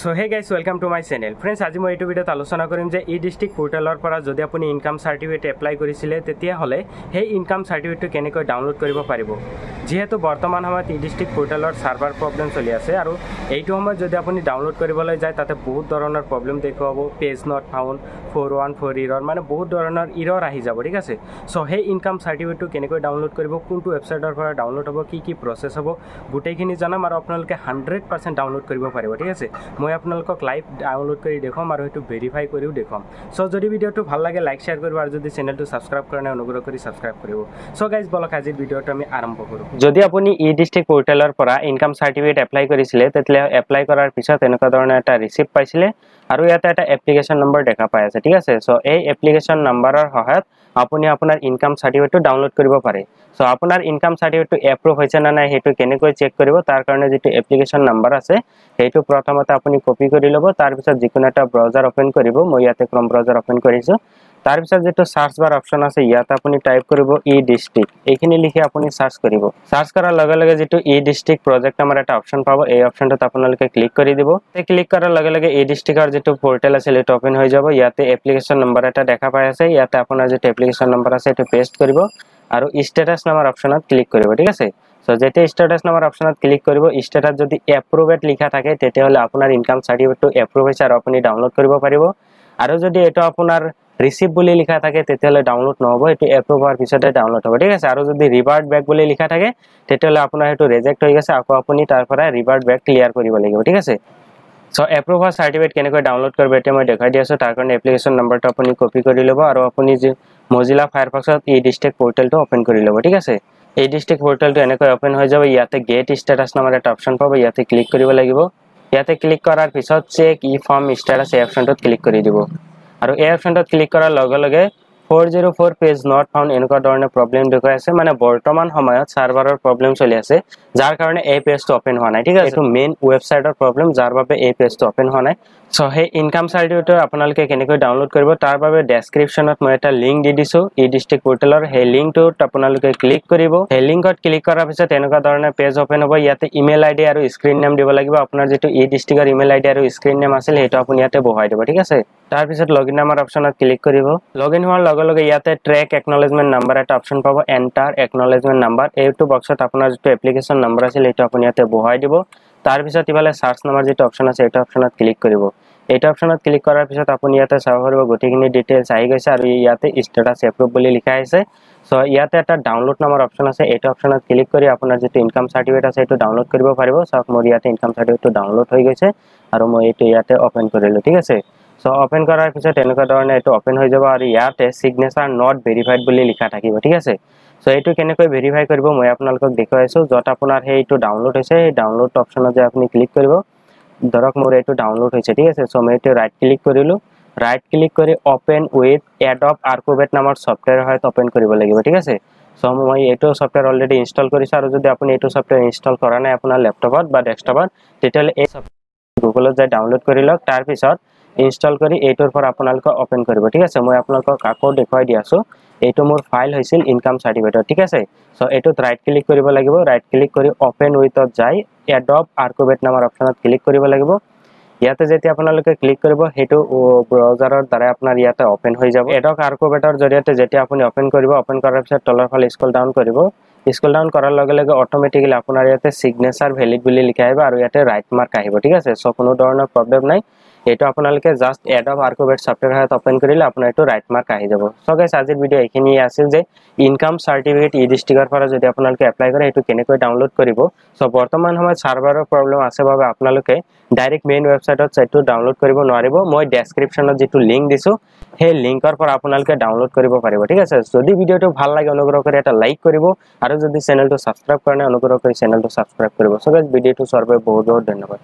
so hey guys welcome to my channel friends আজি মই এইটো ভিডিঅ'ত আলোচনা কৰিম যে ই ডিষ্ট্ৰিক্ট পৰ্টেলৰ পৰা যদি আপুনি ইনকাম চাৰ্টিফিকেট এপ্লাই কৰিছিলে তেতিয়াহ'লে সেই ইনকাম চাৰ্টিফিকেটটো কেনেকৈ ডাউনলোড কৰিব পাৰিব যেহেতু বর্তমান সময়ত ইলিষ্ট্রিক পোর্টালের সার্ভার প্রবলেম চলি আছে আর এই সময় যদি আপনি ডাউনলোড করবলে যায় তাতে বহুত ধরনের প্রবলেম দেখা পাব page not found four one four error মানে বহুত ধরনের ইরর আহি যাব ঠিক আছে সো সেই ইনকাম সার্টিফিকেট কেন ডাউনলোড করব কোন ওয়েবসাইটের পর ডাউনলোড হব কি কি প্রসেস হব গোটেখিনি জানাম আর আপনাদের হান্ড্রেড পার্সেন্ট ডাউনলোড করব ঠিক আছে মই আপনার লাইভ ডাউনলোড করে দেখাম আর সেইটা ভেরিফাই করেও দেখাম সো যদি ভিডিওটা ভাল লাগে লাইক শেয়ার করব আর যদি চ্যানেলটা সাবস্ক্রাইব করা নাই অনুগ্রহ করে সাবস্ক্রাইব করব সো গাইজ বলক আজির ভিডিওটা আমি আরম্ভ করব যদি আপুনি ই ডিষ্ট্ৰিক্ট পৰ্টেলৰ পৰা ইনকাম চাৰ্টিফিকেট এপ্লাই কৰিছিলে তেতিয়া এপ্লাই কৰাৰ পিছত এনেকুৱা ধৰণৰ এটা ৰিচিপ্ট পাইছিলে আৰু ইয়াতে এটা এপ্লিকেশ্যন নম্বৰ দেখা পাই আছে ঠিক আছে চ' এই এপ্লিকেশ্যন নম্বৰৰ সহায়ত আপুনি আপোনাৰ ইনকাম চাৰ্টিফিকেটটো ডাউনলোড কৰিব পাৰে চ' আপোনাৰ ইনকাম চাৰ্টিফিকেটটো এপ্ৰুভ হৈছে নে নাই সেইটো কেনেকৈ চেক কৰিব তাৰ কাৰণে যিটো এপ্লিকেশ্যন নম্বৰ আছে সেইটো প্ৰথমতে আপুনি কপি কৰি ল'ব তাৰপিছত যিকোনো এটা ব্ৰাউজাৰ অপেন কৰিব মই ইয়াতে ক্ৰম ব্ৰাউজাৰ অপেন কৰিছোঁ তাৰ পিছত যেটো সাৰ্চ বাৰ অপচন আছে ইয়াত আপুনি টাইপ কৰিব ই ডিষ্ট্ৰিক্ট এখিনি লিখি আপুনি সাৰ্চ কৰিব সাৰ্চ কৰাৰ লগে লগে যেটো ই ডিষ্ট্ৰিক্ট প্ৰজেক্ট নামৰ এটা অপচন পাব এই অপচনটোত আপোনালোকে ক্লিক কৰি দিব এই ক্লিক কৰাৰ লগে লগে ই ডিষ্ট্ৰিক্টৰ যেটো পৰ্টেল আছে এইটো অপেন হৈ যাব ইয়াতে এপ্লিকেশ্যন নম্বৰ এটা দেখা পাই আছে ইয়াতে আপোনাৰ যিটো এপ্লিকেশ্যন নম্বৰ আছে এইটো পেষ্ট কৰিব আৰু ষ্টেটাছ নামৰ অপচনত ক্লিক কৰিব ঠিক আছে চ' যেতিয়া ষ্টেটাছ নামৰ অপচনত ক্লিক কৰিব ষ্টেটাছ যদি এপ্ৰুভেড লিখা থাকে তেতিয়াহ'লে আপোনাৰ ইনকাম চাৰ্টিফিকেটটো এপ্ৰুভ হৈছে আৰু আপুনি ডাউনলোড কৰিব পাৰিব আৰু যদি এইটো আপোনাৰ receive বুলি লিখা থাকে তেতিয়াহলে download নহব এটো approve হোৱাৰ পিছতে download হব ঠিক আছে আৰু যদি revert back বুলি লিখা থাকে তেতিয়াহলে আপোনাৰ এটো reject হৈ গৈছে আকৌ আপুনি তাৰ পৰা revert back clear কৰিব লাগিব ঠিক আছে সো approve হোৱা certificate কেনেকৈ download কৰিব এটা মই দেখাই দিছো তাৰ কাৰণে application number টো আপুনি copy কৰি লব আৰু আপুনি যে mozilla firefox ত এই district portal টো open কৰি লব ঠিক আছে এই district portal টো এনেকৈ open হৈ যাব ইয়াতে get status নামৰ এটা অপচন পাব ইয়াতে ক্লিক কৰিব লাগিব ইয়াতে ক্লিক কৰাৰ পিছত চেক ই ফৰ্ম স্টেটাস এই অপচনটোত ক্লিক কৰি দিব আৰু এই অপচনটো ক্লিক কৰাৰ লগে লগে ফ'ৰ পেজ নট ফাউণ্ড এনেকুৱা ধৰণে প্ৰব্লেম দেখুৱাই আছে মানে বৰ্তমান সময়ত ছাৰ্ভাৰৰ প্ৰব্লেম চলি আছে যাৰ কাৰণে এই পেজটো অপেন হোৱা নাই ঠিক আছে এইটো মেইন ৱেবছাইটৰ প্ৰব্লেম যাৰ বাবে এই পেজটো অপেন হোৱা নাই চ' সেই ইনকাম চাৰ্টিফিকেট আপোনালোকে কেনেকৈ ডাউনলোড কৰিব তাৰ বাবে ডেছক্ৰিপশ্যনত মই এটা লিংক দি দিছোঁ ই ডিষ্ট্ৰিক্ট পৰ্টেলৰ সেই লিংকটোত আপোনালোকে ক্লিক কৰিব সেই লিংকত ক্লিক কৰাৰ পিছত এনেকুৱা ধৰণে পেজ অপেন হ'ব ইয়াতে ইমেইল আই ডি আৰু স্ক্ৰীণ নেম দিব লাগিব আপোনাৰ যিটো ই ডিষ্ট্ৰিক্টৰ ইমেইল আই ডি আৰু স্ক্ৰীণ নেম আছিল সেইটো আপুনি ইয়াতে বহুৱাই দিব ঠিক আছে তাৰ পিছত লগইন নামৰ অপচনত ক্লিক কৰিব লগইন হোৱাৰ লগে লগে ইয়াতে ট্ৰেক একনলেজমেণ্ট নাম্বাৰ এটা অপচন পাব এণ্টাৰ একনলেজমেণ্ট নাম্বাৰ এইটো বক্সত আপোনাৰ যিটো এপ্লিকেশ্যন নাম্বাৰ আছিল সেইটো আপুনি ইয়াতে বহাই দিব তাৰপিছত ইফালে চাৰ্চ নাম্বাৰ যিটো অপচন আছে এইটো অপচনত ক্লিক কৰিব এইটো অপচনত ক্লিক কৰাৰ পিছত আপুনি ইয়াতে চাব পাৰিব গোটেইখিনি ডিটেইলছ আহি গৈছে আৰু ইয়াতে ষ্টেটাছ এপ্ৰুভ বুলি লিখা আছে চ' ইয়াতে এটা ডাউনলোড নামৰ অপচন আছে এইটো অপচনত ক্লিক কৰি আপোনাৰ যিটো ইনকাম চাৰ্টিফিকেট আছে সেইটো ডাউনলোড কৰিব পাৰিব চাওক মোৰ ইয়াতে ইনকাম চাৰ্টিফিকেটটো ডাউনলোড হৈ গৈছে আৰু মই এইটো ইয়াতে অ'পেন কৰিলোঁ ঠিক আছে সো ওপেন করার পিছত এনেকা ধরনের এটা ওপেন হয়ে যাব আর ইয়াতে সিগনেচার নট ভেরিফাইড বলে লিখা থাকিব ঠিক আছে সো এইটো কেনে কই ভেরিফাই করব মই আপনাদের দেখাইছো যত আপনার হেইটো ডাউনলোড হইছে এই ডাউনলোড অপশন আছে আপনি ক্লিক করিব ধরক মোর এইটো ডাউনলোড হইছে ঠিক আছে সো মই এটা রাইট ক্লিক করিলু রাইট ক্লিক করে ওপেন উইথ অ্যাডব আর্কোভেট নামৰ সফটওয়্যার হয় ওপেন করিব লাগিব ঠিক আছে সো মই এইটো সফটওয়্যার অলরেডি ইনস্টল করিছো আর যদি আপনি এইটো সফটওয়্যার ইনস্টল করা নাই আপনার ল্যাপটপত বা ডেস্কটপত তেতিয়া এই गुगल जाए डाउनलोड कर लग तार इनस्टल करपेन कर ठीक है मैं अपना आपको देखा दीसो यू तो मोर फाइल इनकम सार्टिफिकेट ठीक है सो यू राइट क्लिक कर लगे राइट क्लिक कर ओपेन उथत जाए एडप आर्कोबेट नाम अपशन क्लिक कर लगे इतने जैसे अपना क्लिक करजार द्वारा अपना इतने ओपेन हो जाए एडक आर्कोबेटर जरिए अपनी ओपेन करपेन कर पास तलर फल स्कल डाउन कर স্কুল ডাউন করার অটোমেটিকলি আপনার ইয়াতে সিগনেচার ভেলিড বলে লিখা আর ইয়াতে রাইট মার্ক আহিব ঠিক আছে সো কোনো ধরনের প্রবলেম নাই এইটো আপোনালোকে জাস্ট এডব আৰ্কোভেট ছফটৱেৰত অপেন কৰিলে আপোনাৰ এইটো ৰাইট মাৰ্ক আহি যাব চ' গেছ আজিৰ ভিডিঅ' এইখিনিয়ে আছিল যে ইনকাম চাৰ্টিফিকেট ই ডিষ্ট্ৰিক্টৰ পৰা যদি আপোনালোকে এপ্লাই কৰে এইটো কেনেকৈ ডাউনলোড কৰিব চ' বৰ্তমান সময়ত ছাৰ্ভাৰৰ প্ৰব্লেম আছে বাবে আপোনালোকে ডাইৰেক্ট মেইন ৱেবছাইটত এইটো ডাউনলোড কৰিব নোৱাৰিব মই ডেছক্ৰিপশ্যনত যিটো লিংক দিছোঁ সেই লিংকৰ পৰা আপোনালোকে ডাউনলোড কৰিব পাৰিব ঠিক আছে যদি ভিডিঅ'টো ভাল লাগে অনুগ্ৰহ কৰি এটা লাইক কৰিব আৰু যদি চেনেলটো ছাবস্ক্ৰাইব কৰা অনুগ্ৰহ কৰি চেনেলটো ছাবস্ক্ৰাইব কৰিব চ' গেছ ভিডিঅ'টো চোৱাৰ বহুত বহুত ধন্যবাদ